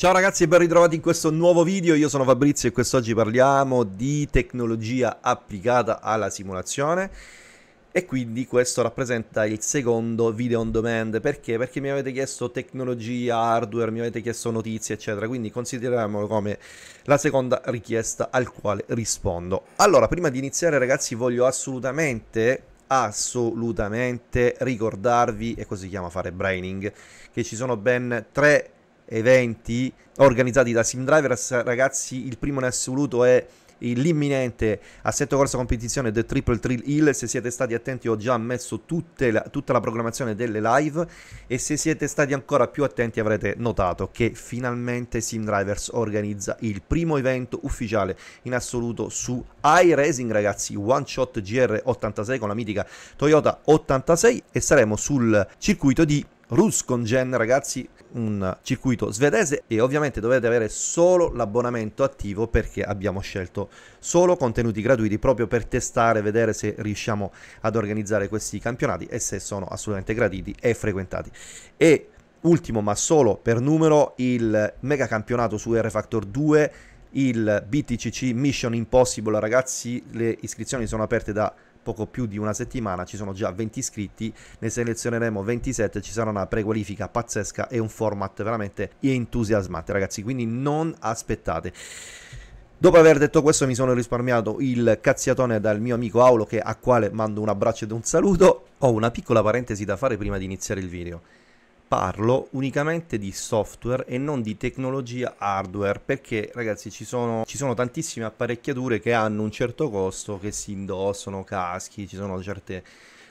Ciao ragazzi e ben ritrovati in questo nuovo video, io sono Fabrizio e quest'oggi parliamo di tecnologia applicata alla simulazione e quindi questo rappresenta il secondo video on demand perché? Perché mi avete chiesto tecnologia, hardware, mi avete chiesto notizie eccetera quindi consideriamolo come la seconda richiesta al quale rispondo allora prima di iniziare ragazzi voglio assolutamente assolutamente ricordarvi e così si chiama fare braining che ci sono ben tre eventi organizzati da SimDriver. Ragazzi, il primo in assoluto è l'imminente assetto corsa competizione The Triple Thrill Hill. Se siete stati attenti, ho già messo la, tutta la programmazione delle live. E se siete stati ancora più attenti, avrete notato che finalmente SimDrivers organizza il primo evento ufficiale in assoluto su iRacing, ragazzi. One Shot GR86 con la mitica Toyota 86 e saremo sul circuito di Ruscon Gen, ragazzi un circuito svedese e ovviamente dovete avere solo l'abbonamento attivo perché abbiamo scelto solo contenuti gratuiti proprio per testare, vedere se riusciamo ad organizzare questi campionati e se sono assolutamente graditi e frequentati. E ultimo ma solo per numero il mega campionato su R Factor 2 il BTCC Mission Impossible ragazzi le iscrizioni sono aperte da poco più di una settimana ci sono già 20 iscritti, ne selezioneremo 27, ci sarà una prequalifica pazzesca e un format veramente entusiasmante ragazzi, quindi non aspettate. Dopo aver detto questo mi sono risparmiato il cazziatone dal mio amico Aulo che a quale mando un abbraccio ed un saluto. Ho una piccola parentesi da fare prima di iniziare il video parlo unicamente di software e non di tecnologia hardware perché ragazzi ci sono, ci sono, tantissime apparecchiature che hanno un certo costo che si indossano, caschi, ci sono certe...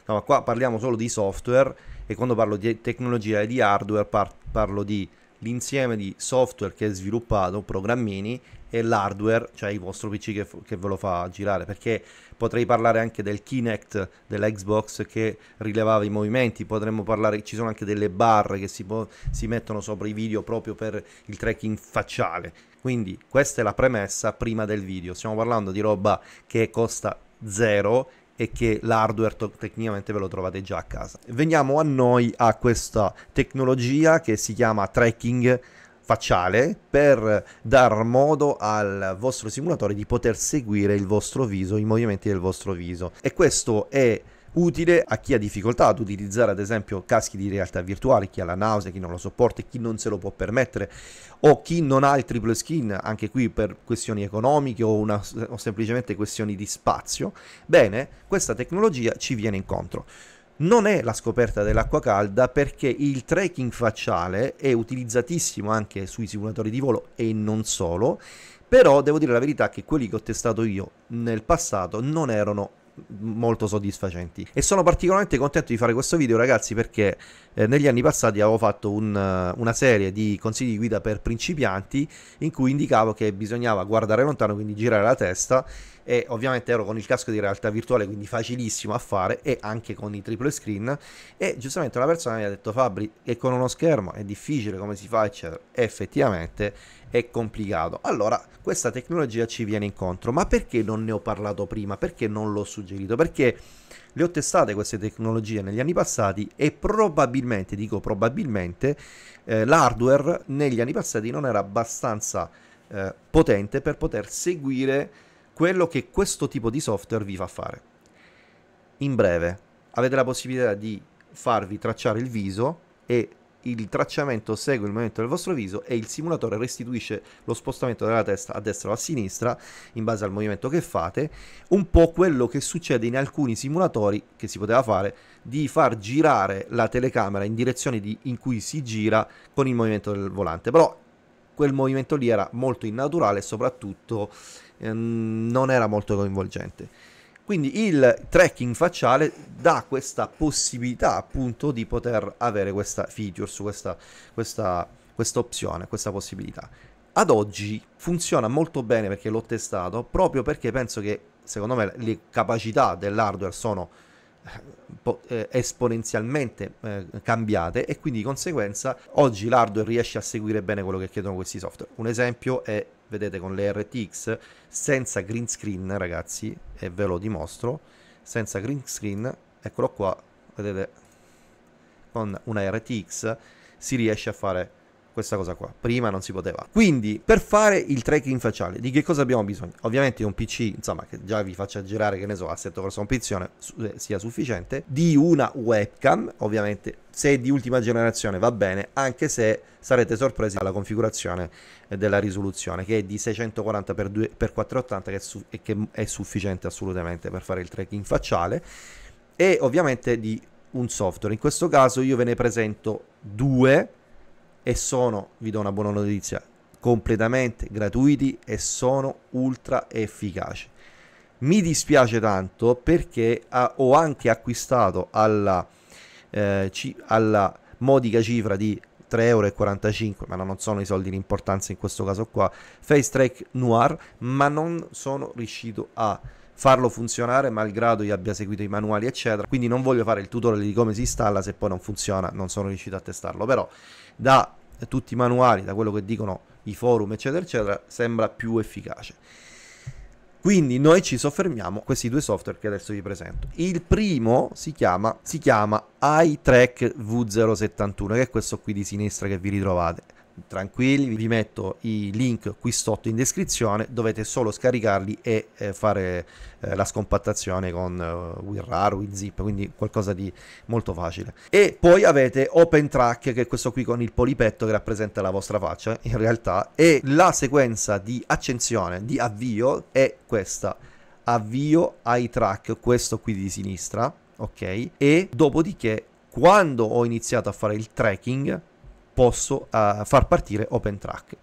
No, ma qua parliamo solo di software e quando parlo di tecnologia e di hardware par- parlo di l'insieme di software che è sviluppato, programmini e l'hardware, cioè il vostro PC che, che, ve lo fa girare, perché potrei parlare anche del Kinect dell'Xbox che rilevava i movimenti, potremmo parlare, ci sono anche delle barre che si, po- si mettono sopra i video proprio per il tracking facciale. Quindi questa è la premessa prima del video, stiamo parlando di roba che costa zero e che l'hardware tecnicamente ve lo trovate già a casa. Veniamo a noi a questa tecnologia che si chiama tracking facciale per dar modo al vostro simulatore di poter seguire il vostro viso, i movimenti del vostro viso. E questo è utile a chi ha difficoltà ad utilizzare ad esempio caschi di realtà virtuale, chi ha la nausea, chi non lo sopporta, chi non se lo può permettere o chi non ha il triple skin, anche qui per questioni economiche o, una, o semplicemente questioni di spazio, bene, questa tecnologia ci viene incontro non è la scoperta dell'acqua calda perché il tracking facciale è utilizzatissimo anche sui simulatori di volo e non solo, però devo dire la verità che quelli che ho testato io nel passato non erano molto soddisfacenti e sono particolarmente contento di fare questo video ragazzi perché eh, negli anni passati avevo fatto un, eh, una serie di consigli di guida per principianti in cui indicavo che bisognava guardare lontano quindi girare la testa e ovviamente ero con il casco di realtà virtuale quindi facilissimo a fare e anche con i triple screen e giustamente una persona mi ha detto Fabri che con uno schermo è difficile come si fa eccetera effettivamente è complicato allora questa tecnologia ci viene incontro ma perché non ne ho parlato prima perché non l'ho suggerito perché le ho testate queste tecnologie negli anni passati e probabilmente, dico probabilmente, eh, l'hardware negli anni passati non era abbastanza eh, potente per poter seguire quello che questo tipo di software vi fa fare. In breve, avete la possibilità di farvi tracciare il viso e il tracciamento segue il movimento del vostro viso e il simulatore restituisce lo spostamento della testa a destra o a sinistra in base al movimento che fate, un po' quello che succede in alcuni simulatori che si poteva fare di far girare la telecamera in direzione di, in cui si gira con il movimento del volante, però quel movimento lì era molto innaturale e soprattutto eh, non era molto coinvolgente. Quindi il tracking facciale dà questa possibilità appunto di poter avere questa feature, questa, questa, questa opzione, questa possibilità. Ad oggi funziona molto bene perché l'ho testato, proprio perché penso che secondo me le capacità dell'hardware sono eh, eh, esponenzialmente cambiate e quindi di conseguenza oggi l'hardware riesce a seguire bene quello che chiedono questi software. Un esempio è vedete con le RTX senza green screen ragazzi e ve lo dimostro senza green screen eccolo qua vedete con una RTX si riesce a fare questa cosa qua. Prima non si poteva. Quindi, per fare il tracking facciale, di che cosa abbiamo bisogno? Ovviamente un PC, insomma, che già vi faccia girare, che ne so, assetto cross competizione eh, sia sufficiente, di una webcam, ovviamente se di ultima generazione va bene, anche se sarete sorpresi dalla configurazione della risoluzione che è di 640x480 che, è su- che è sufficiente assolutamente per fare il tracking facciale e ovviamente di un software. In questo caso io ve ne presento due e sono, vi do una buona notizia, completamente gratuiti e sono ultra efficaci. Mi dispiace tanto perché ho anche acquistato alla, eh, ci, alla modica cifra di 3,45 euro, ma non sono i soldi di importanza in questo caso qua, Face Track Noir, ma non sono riuscito a farlo funzionare malgrado io abbia seguito i manuali eccetera quindi non voglio fare il tutorial di come si installa se poi non funziona non sono riuscito a testarlo però da tutti i manuali, da quello che dicono i forum, eccetera, eccetera, sembra più efficace. Quindi noi ci soffermiamo questi due software che adesso vi presento. Il primo si chiama, si chiama iTrack V071, che è questo qui di sinistra che vi ritrovate tranquilli, vi metto i link qui sotto in descrizione, dovete solo scaricarli e eh, fare eh, la scompattazione con eh, WinRAR, WinZip, quindi qualcosa di molto facile. E poi avete OpenTrack, che è questo qui con il polipetto che rappresenta la vostra faccia in realtà, e la sequenza di accensione, di avvio, è questa. Avvio ai track, questo qui di sinistra, ok? E dopodiché quando ho iniziato a fare il tracking posso uh, far partire OpenTrack.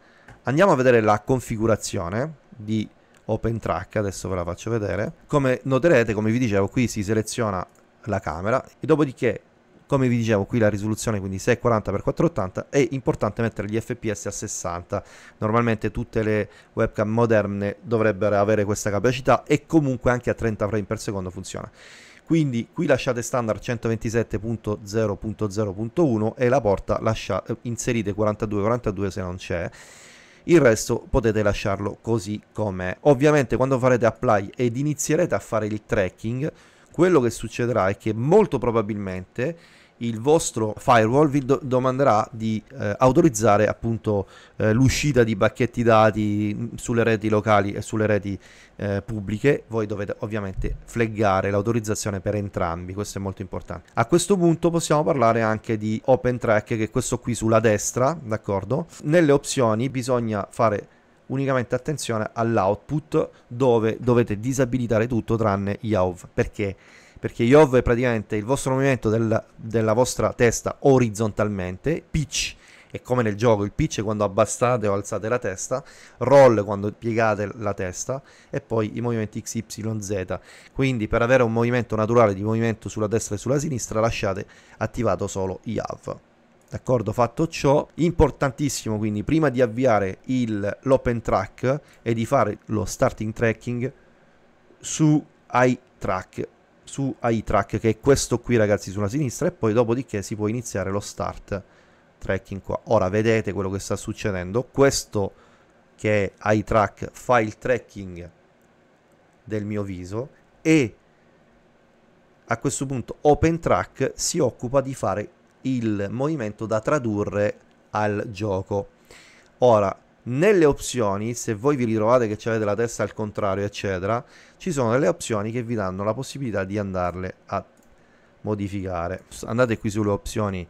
Andiamo a vedere la configurazione di OpenTrack, adesso ve la faccio vedere. Come noterete, come vi dicevo, qui si seleziona la camera e dopodiché come vi dicevo qui la risoluzione quindi 640x480 è importante mettere gli fps a 60 normalmente tutte le webcam moderne dovrebbero avere questa capacità e comunque anche a 30 frame per secondo funziona quindi qui lasciate standard 127.0.0.1 e la porta lascia, eh, inserite 4242 se non c'è il resto potete lasciarlo così com'è ovviamente quando farete apply ed inizierete a fare il tracking quello che succederà è che molto probabilmente il vostro firewall vi do- domanderà di eh, autorizzare appunto eh, l'uscita di bacchetti dati mm, sulle reti locali e sulle reti eh, pubbliche. Voi dovete ovviamente fleggare l'autorizzazione per entrambi, questo è molto importante. A questo punto possiamo parlare anche di OpenTrack, che è questo qui sulla destra, d'accordo? Nelle opzioni bisogna fare unicamente attenzione all'output dove dovete disabilitare tutto tranne Yauv perché perché Yov è praticamente il vostro movimento del, della vostra testa orizzontalmente, pitch è come nel gioco, il pitch è quando abbassate o alzate la testa, roll quando piegate la testa e poi i movimenti XYZ. Quindi per avere un movimento naturale di movimento sulla destra e sulla sinistra lasciate attivato solo Yav. D'accordo, fatto ciò, importantissimo quindi prima di avviare l'open track e di fare lo starting tracking su iTrack su iTrack che è questo qui ragazzi sulla sinistra e poi dopodiché si può iniziare lo start tracking qua ora vedete quello che sta succedendo questo che è iTrack fa il tracking del mio viso e a questo punto OpenTrack si occupa di fare il movimento da tradurre al gioco ora nelle opzioni, se voi vi ritrovate che avete la testa al contrario, eccetera, ci sono delle opzioni che vi danno la possibilità di andarle a modificare. Andate qui sulle opzioni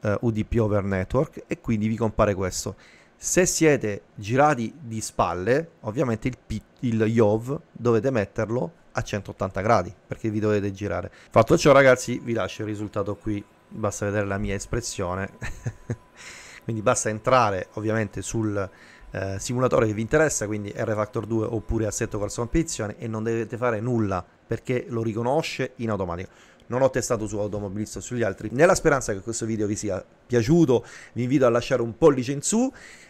eh, UDP over network e quindi vi compare questo. Se siete girati di spalle, ovviamente il, P, il IOV dovete metterlo a 180 gradi perché vi dovete girare. Fatto ciò ragazzi vi lascio il risultato qui, basta vedere la mia espressione. quindi basta entrare ovviamente sul eh, simulatore che vi interessa, quindi R-Factor 2 oppure assetto corsa competizione e non dovete fare nulla perché lo riconosce in automatico non ho testato su automobilista o sugli altri. Nella speranza che questo video vi sia piaciuto, vi invito a lasciare un pollice in su,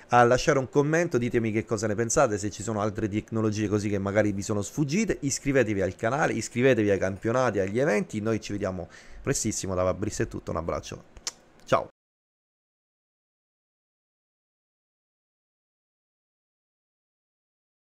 a lasciare un commento, ditemi che cosa ne pensate, se ci sono altre tecnologie così che magari vi sono sfuggite, iscrivetevi al canale, iscrivetevi ai campionati, agli eventi, noi ci vediamo prestissimo da Fabrizio è tutto, un abbraccio, ciao!